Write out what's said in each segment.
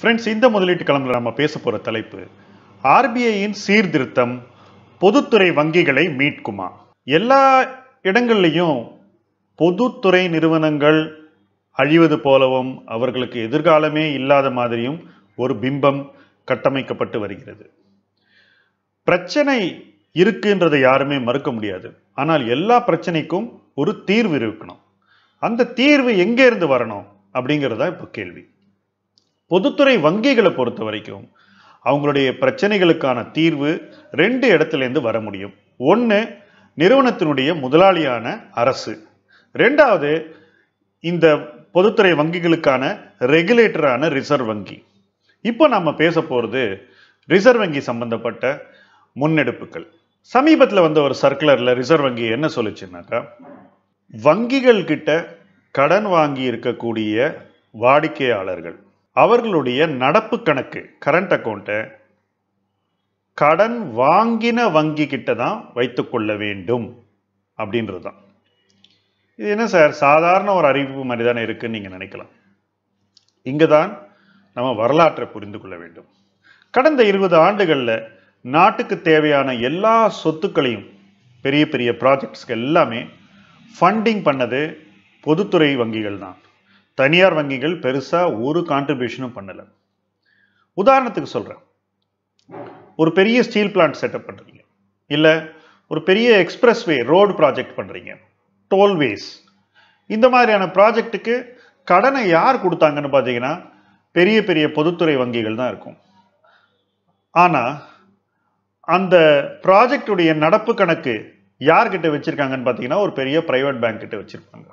friends இந்த முதலீட்டு களமில் நம்ம பேச போகிற தலைப்பு ஆர்பிஐயின் சீர்திருத்தம் பொதுத்துறை வங்கிகளை மீட்குமா எல்லா இடங்கள்லையும் பொதுத்துறை நிறுவனங்கள் அழிவது போலவும் அவர்களுக்கு எதிர்காலமே இல்லாத மாதிரியும் ஒரு பிம்பம் கட்டமைக்கப்பட்டு வருகிறது பிரச்சனை இருக்குன்றதை யாருமே மறுக்க முடியாது ஆனால் எல்லா பிரச்சனைக்கும் ஒரு தீர்வு இருக்கணும் அந்த தீர்வு எங்கே இருந்து வரணும் அப்படிங்கிறதா இப்போ கேள்வி பொதுத்துறை வங்கிகளை பொறுத்த வரைக்கும் அவங்களுடைய பிரச்சனைகளுக்கான தீர்வு ரெண்டு இடத்துலேருந்து வர முடியும் ஒன்று நிறுவனத்தினுடைய முதலாளியான அரசு ரெண்டாவது இந்த பொதுத்துறை வங்கிகளுக்கான ரெகுலேட்டரான ரிசர்வ் வங்கி இப்போ நம்ம பேச போகிறது ரிசர்வ் வங்கி சம்பந்தப்பட்ட முன்னெடுப்புகள் சமீபத்தில் வந்த ஒரு சர்க்குலரில் ரிசர்வ் வங்கி என்ன சொல்லிச்சுனாக்கா வங்கிகள் கிட்ட கடன் வாங்கி இருக்கக்கூடிய வாடிக்கையாளர்கள் அவர்களுடைய நடப்பு கணக்கு கரண்ட் அக்கௌண்ட்டை கடன் வாங்கின வங்கி கிட்ட தான் வைத்துக்கொள்ள வேண்டும் அப்படின்றது தான் இது என்ன சார் சாதாரண ஒரு அறிவிப்பு மாதிரி தானே இருக்குன்னு நீங்கள் நினைக்கலாம் இங்கே தான் நம்ம வரலாற்றை புரிந்து கொள்ள வேண்டும் கடந்த இருபது ஆண்டுகளில் நாட்டுக்கு தேவையான எல்லா சொத்துக்களையும் பெரிய பெரிய ப்ராஜெக்ட்ஸ்க்கு எல்லாமே ஃபண்டிங் பண்ணது பொதுத்துறை வங்கிகள் தான் தனியார் வங்கிகள் பெருசாக ஒரு கான்ட்ரிபியூஷனும் பண்ணலை உதாரணத்துக்கு சொல்கிறேன் ஒரு பெரிய ஸ்டீல் பிளான்ட் செட்டப் பண்ணுறீங்க இல்லை ஒரு பெரிய எக்ஸ்பிரஸ்வே ரோடு ப்ராஜெக்ட் பண்ணுறீங்க டோல்வேஸ் இந்த மாதிரியான ப்ராஜெக்ட்டுக்கு கடனை யார் கொடுத்தாங்கன்னு பார்த்தீங்கன்னா பெரிய பெரிய பொதுத்துறை வங்கிகள் தான் இருக்கும் ஆனால் அந்த ப்ராஜெக்டுடைய நடப்பு கணக்கு யார்கிட்ட வச்சுருக்காங்கன்னு பார்த்தீங்கன்னா ஒரு பெரிய ப்ரைவேட் பேங்க் கிட்ட வச்சுருப்பாங்க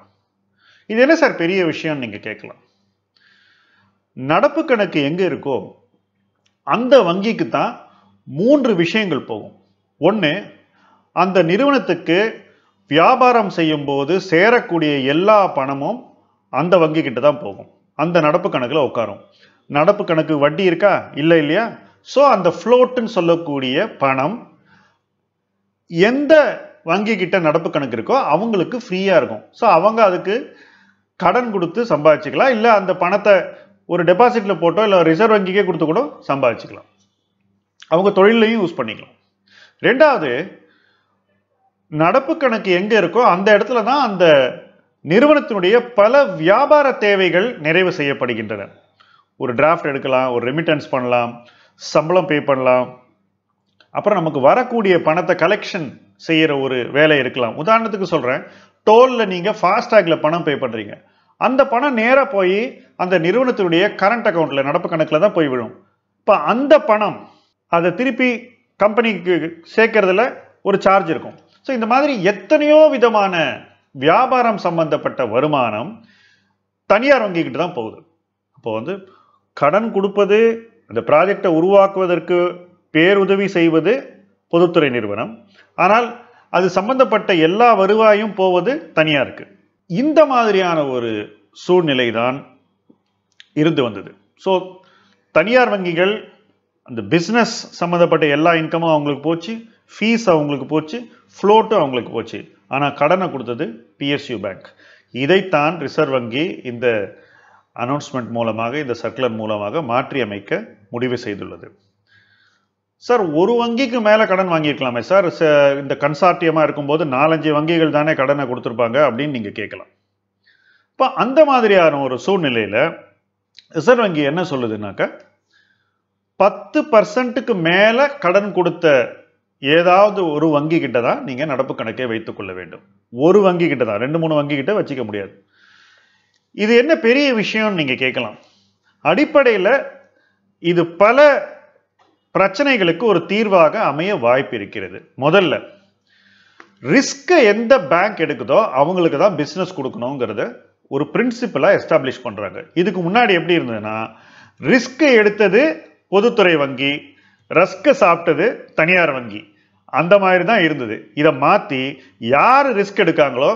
இது என்ன சார் பெரிய விஷயம்னு நீங்க கேட்கலாம் நடப்பு கணக்கு எங்கே இருக்கோ அந்த வங்கிக்கு தான் மூன்று விஷயங்கள் போகும் ஒன்று அந்த நிறுவனத்துக்கு வியாபாரம் செய்யும்போது சேரக்கூடிய எல்லா பணமும் அந்த கிட்ட தான் போகும் அந்த நடப்பு கணக்கில் உட்காரும் நடப்பு கணக்கு வட்டி இருக்கா இல்லை இல்லையா ஸோ அந்த ஃப்ளோட்டுன்னு சொல்லக்கூடிய பணம் எந்த கிட்ட நடப்பு கணக்கு இருக்கோ அவங்களுக்கு ஃப்ரீயாக இருக்கும் ஸோ அவங்க அதுக்கு கடன் கொடுத்து சம்பாதிச்சுக்கலாம் இல்லை அந்த பணத்தை ஒரு டெபாசிட்டில் போட்டோ இல்லை ரிசர்வ் வங்கிக்கே கொடுத்து கூட சம்பாதிச்சுக்கலாம் அவங்க தொழிலையும் யூஸ் பண்ணிக்கலாம் ரெண்டாவது நடப்பு கணக்கு எங்கே இருக்கோ அந்த இடத்துல தான் அந்த நிறுவனத்தினுடைய பல வியாபார தேவைகள் நிறைவு செய்யப்படுகின்றன ஒரு டிராஃப்ட் எடுக்கலாம் ஒரு ரெமிட்டன்ஸ் பண்ணலாம் சம்பளம் பே பண்ணலாம் அப்புறம் நமக்கு வரக்கூடிய பணத்தை கலெக்ஷன் செய்கிற ஒரு வேலை இருக்கலாம் உதாரணத்துக்கு சொல்கிறேன் டோலில் நீங்கள் ஃபாஸ்டேகில் பணம் பே பண்ணுறீங்க அந்த பணம் நேராக போய் அந்த நிறுவனத்தினுடைய கரண்ட் அக்கௌண்ட்டில் நடப்பு கணக்கில் தான் போய் விழும் இப்போ அந்த பணம் அதை திருப்பி கம்பெனிக்கு சேர்க்கறதுல ஒரு சார்ஜ் இருக்கும் ஸோ இந்த மாதிரி எத்தனையோ விதமான வியாபாரம் சம்பந்தப்பட்ட வருமானம் தனியார் வங்கிக்கிட்டு தான் போகுது அப்போ வந்து கடன் கொடுப்பது அந்த ப்ராஜெக்டை உருவாக்குவதற்கு பேருதவி செய்வது பொதுத்துறை நிறுவனம் ஆனால் அது சம்பந்தப்பட்ட எல்லா வருவாயும் போவது தனியாக இருக்குது இந்த மாதிரியான ஒரு சூழ்நிலை தான் இருந்து வந்தது ஸோ தனியார் வங்கிகள் அந்த பிஸ்னஸ் சம்மந்தப்பட்ட எல்லா இன்கமும் அவங்களுக்கு போச்சு ஃபீஸ் அவங்களுக்கு போச்சு ஃப்ளோட்டும் அவங்களுக்கு போச்சு ஆனால் கடனை கொடுத்தது பிஎஸ்யூ பேங்க் இதைத்தான் ரிசர்வ் வங்கி இந்த அனௌன்ஸ்மெண்ட் மூலமாக இந்த சர்க்குலர் மூலமாக மாற்றியமைக்க முடிவு செய்துள்ளது சார் ஒரு வங்கிக்கு மேலே கடன் வாங்கியிருக்கலாமே சார் இந்த கன்சார்ட்டியமாக இருக்கும்போது நாலஞ்சு வங்கிகள் தானே கடனை கொடுத்துருப்பாங்க அப்படின்னு நீங்கள் கேட்கலாம் இப்போ அந்த மாதிரியான ஒரு சூழ்நிலையில் ரிசர்வ் வங்கி என்ன சொல்லுதுனாக்க பத்து பர்சன்ட்டுக்கு மேலே கடன் கொடுத்த ஏதாவது ஒரு வங்கி கிட்ட தான் நீங்கள் நடப்பு கணக்கை வைத்துக்கொள்ள வேண்டும் ஒரு வங்கி கிட்ட தான் ரெண்டு மூணு வங்கி கிட்ட வச்சுக்க முடியாது இது என்ன பெரிய விஷயம்னு நீங்கள் கேட்கலாம் அடிப்படையில் இது பல பிரச்சனைகளுக்கு ஒரு தீர்வாக அமைய வாய்ப்பு இருக்கிறது முதல்ல ரிஸ்க்கை எந்த பேங்க் எடுக்குதோ அவங்களுக்கு தான் பிஸ்னஸ் கொடுக்கணுங்கிறத ஒரு பிரின்சிபலாக எஸ்டாப்ளிஷ் பண்ணுறாங்க இதுக்கு முன்னாடி எப்படி இருந்ததுன்னா ரிஸ்க்கை எடுத்தது பொதுத்துறை வங்கி ரஸ்கை சாப்பிட்டது தனியார் வங்கி அந்த மாதிரி தான் இருந்தது இதை மாற்றி யார் ரிஸ்க் எடுக்காங்களோ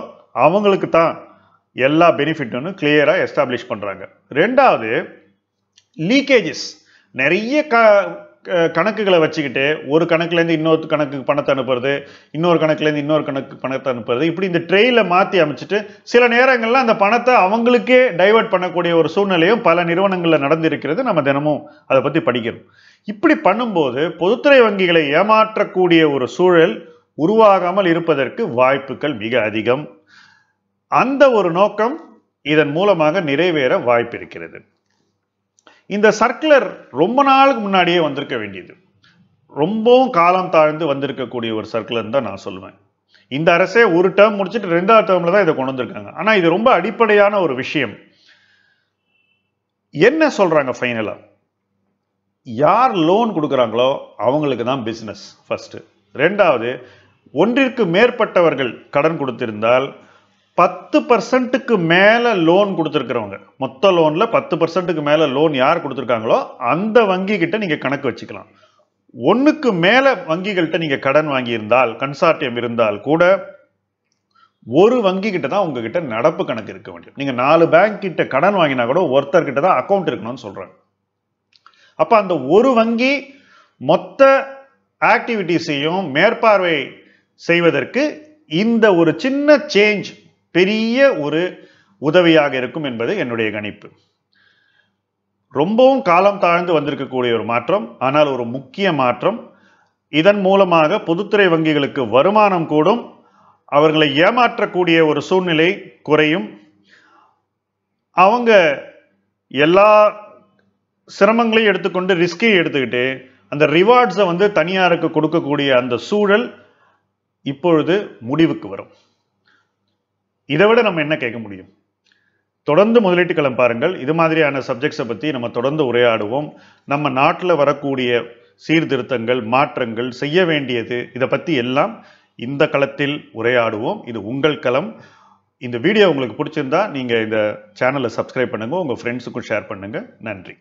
அவங்களுக்கு தான் எல்லா பெனிஃபிட்னு கிளியராக எஸ்டாப்ளிஷ் பண்ணுறாங்க ரெண்டாவது லீக்கேஜஸ் நிறைய க கணக்குகளை வச்சுக்கிட்டு ஒரு கணக்குலேருந்து இன்னொரு கணக்குக்கு பணத்தை அனுப்புறது இன்னொரு கணக்குலேருந்து இன்னொரு கணக்கு பணத்தை அனுப்புறது இப்படி இந்த ட்ரெயில மாற்றி அமைச்சிட்டு சில நேரங்களில் அந்த பணத்தை அவங்களுக்கே டைவெர்ட் பண்ணக்கூடிய ஒரு சூழ்நிலையும் பல நிறுவனங்களில் நடந்திருக்கிறது நம்ம தினமும் அதை பற்றி படிக்கிறோம் இப்படி பண்ணும்போது பொதுத்துறை வங்கிகளை ஏமாற்றக்கூடிய ஒரு சூழல் உருவாகாமல் இருப்பதற்கு வாய்ப்புகள் மிக அதிகம் அந்த ஒரு நோக்கம் இதன் மூலமாக நிறைவேற வாய்ப்பு இருக்கிறது இந்த சர்க்குலர் ரொம்ப நாளுக்கு முன்னாடியே வந்திருக்க வேண்டியது ரொம்பவும் காலம் தாழ்ந்து வந்திருக்கக்கூடிய ஒரு சர்க்குலர் தான் நான் சொல்லுவேன் இந்த அரசே ஒரு டேர்ம் முடிச்சுட்டு ரெண்டாவது டேர்மில் தான் இதை கொண்டு வந்திருக்காங்க ஆனால் இது ரொம்ப அடிப்படையான ஒரு விஷயம் என்ன சொல்கிறாங்க ஃபைனலாக யார் லோன் கொடுக்குறாங்களோ அவங்களுக்கு தான் பிஸ்னஸ் ஃபஸ்ட்டு ரெண்டாவது ஒன்றிற்கு மேற்பட்டவர்கள் கடன் கொடுத்திருந்தால் பத்து பர்சன்ட்டுக்கு மேலே லோன் கொடுத்துருக்குறவங்க மொத்த லோனில் பத்து பர்சன்ட்டுக்கு மேலே லோன் யார் கொடுத்துருக்காங்களோ அந்த வங்கிக்கிட்ட நீங்கள் கணக்கு வச்சுக்கலாம் ஒன்றுக்கு மேலே வங்கிகள்கிட்ட நீங்கள் கடன் வாங்கியிருந்தால் கன்சார்டியம் இருந்தால் கூட ஒரு வங்கி கிட்ட தான் உங்ககிட்ட நடப்பு கணக்கு இருக்க வேண்டும் நீங்கள் நாலு பேங்க் கிட்ட கடன் வாங்கினா கூட ஒருத்தர்கிட்ட தான் அக்கௌண்ட் இருக்கணும்னு சொல்கிறேன் அப்போ அந்த ஒரு வங்கி மொத்த ஆக்டிவிட்டிஸையும் மேற்பார்வை செய்வதற்கு இந்த ஒரு சின்ன சேஞ்ச் பெரிய ஒரு உதவியாக இருக்கும் என்பது என்னுடைய கணிப்பு ரொம்பவும் காலம் தாழ்ந்து வந்திருக்கக்கூடிய ஒரு மாற்றம் ஆனால் ஒரு முக்கிய மாற்றம் இதன் மூலமாக பொதுத்துறை வங்கிகளுக்கு வருமானம் கூடும் அவர்களை ஏமாற்றக்கூடிய ஒரு சூழ்நிலை குறையும் அவங்க எல்லா சிரமங்களையும் எடுத்துக்கொண்டு ரிஸ்கையும் எடுத்துக்கிட்டு அந்த ரிவார்ட்ஸை வந்து தனியாருக்கு கொடுக்கக்கூடிய அந்த சூழல் இப்பொழுது முடிவுக்கு வரும் இதை விட நம்ம என்ன கேட்க முடியும் தொடர்ந்து முதலீட்டுக்களம் பாருங்கள் இது மாதிரியான சப்ஜெக்ட்ஸை பற்றி நம்ம தொடர்ந்து உரையாடுவோம் நம்ம நாட்டில் வரக்கூடிய சீர்திருத்தங்கள் மாற்றங்கள் செய்ய வேண்டியது இதை பற்றி எல்லாம் இந்த களத்தில் உரையாடுவோம் இது உங்கள் களம் இந்த வீடியோ உங்களுக்கு பிடிச்சிருந்தா நீங்கள் இந்த சேனலை சப்ஸ்கிரைப் பண்ணுங்கள் உங்கள் ஃப்ரெண்ட்ஸுக்கும் ஷேர் பண்ணுங்கள் நன்றி